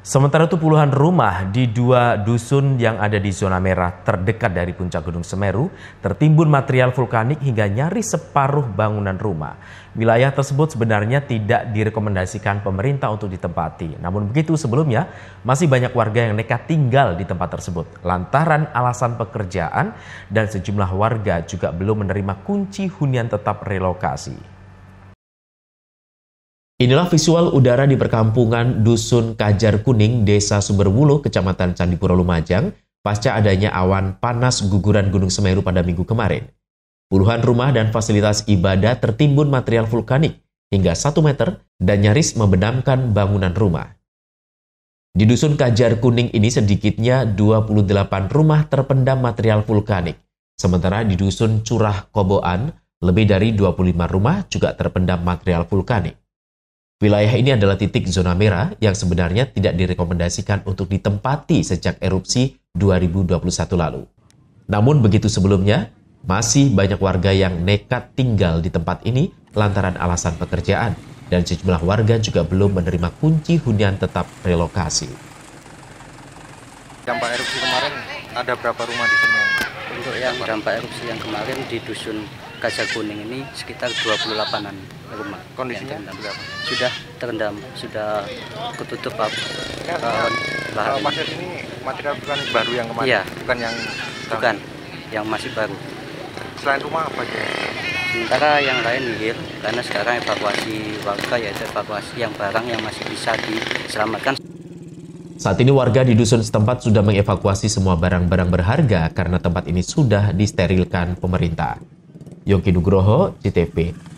Sementara itu puluhan rumah di dua dusun yang ada di zona merah terdekat dari puncak Gunung Semeru tertimbun material vulkanik hingga nyaris separuh bangunan rumah. Wilayah tersebut sebenarnya tidak direkomendasikan pemerintah untuk ditempati. Namun begitu sebelumnya masih banyak warga yang nekat tinggal di tempat tersebut lantaran alasan pekerjaan dan sejumlah warga juga belum menerima kunci hunian tetap relokasi. Inilah visual udara di perkampungan Dusun Kajar Kuning, Desa Sumberwulu, Kecamatan Candipuro Lumajang, pasca adanya awan panas guguran Gunung Semeru pada minggu kemarin. Puluhan rumah dan fasilitas ibadah tertimbun material vulkanik hingga 1 meter dan nyaris membenamkan bangunan rumah. Di Dusun Kajar Kuning ini sedikitnya 28 rumah terpendam material vulkanik. Sementara di Dusun Curah Koboan, lebih dari 25 rumah juga terpendam material vulkanik. Wilayah ini adalah titik zona merah yang sebenarnya tidak direkomendasikan untuk ditempati sejak erupsi 2021 lalu. Namun begitu sebelumnya, masih banyak warga yang nekat tinggal di tempat ini lantaran alasan pekerjaan dan sejumlah warga juga belum menerima kunci hunian tetap relokasi. Dampak erupsi kemarin ada berapa rumah di sini? Untuk yang dampak erupsi yang kemarin di dusun kaca kuning ini sekitar 28-an rumah. Kondisinya terendam. Sudah terendam, sudah ketutup Ya, uh, eh, lahan. Kalau ini material bukan baru yang kemarin, ya. bukan yang bukan yang masih baru. Selain rumah apa aja? Sementara yang lain nihil karena sekarang evakuasi warga yaitu evakuasi yang barang yang masih bisa diselamatkan. Saat ini warga di dusun setempat sudah mengevakuasi semua barang-barang berharga karena tempat ini sudah disterilkan pemerintah. Yongki Nugroho, CTP.